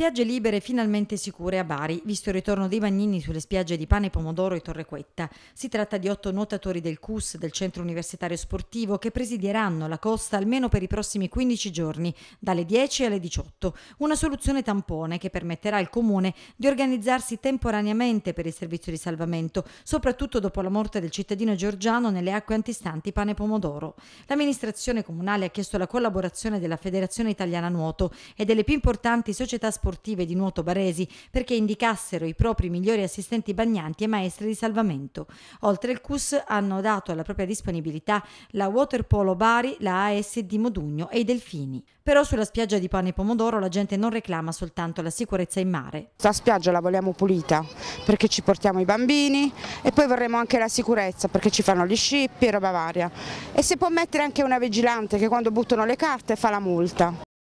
Spiagge libere finalmente sicure a Bari, visto il ritorno dei bagnini sulle spiagge di Pane, Pomodoro e Torrequetta. Si tratta di otto nuotatori del CUS, del Centro Universitario Sportivo, che presidieranno la costa almeno per i prossimi 15 giorni, dalle 10 alle 18. Una soluzione tampone che permetterà al Comune di organizzarsi temporaneamente per il servizio di salvamento, soprattutto dopo la morte del cittadino giorgiano nelle acque antistanti Pane Pomodoro. L'amministrazione comunale ha chiesto la collaborazione della Federazione Italiana Nuoto e delle più importanti società sportive sportive di nuoto baresi perché indicassero i propri migliori assistenti bagnanti e maestri di salvamento. Oltre il CUS hanno dato alla propria disponibilità la Waterpolo Bari, la AS di Modugno e i Delfini. Però sulla spiaggia di Pane Pomodoro la gente non reclama soltanto la sicurezza in mare. La spiaggia la vogliamo pulita perché ci portiamo i bambini e poi vorremmo anche la sicurezza perché ci fanno gli scippi e roba varia. E si può mettere anche una vigilante che quando buttano le carte fa la multa.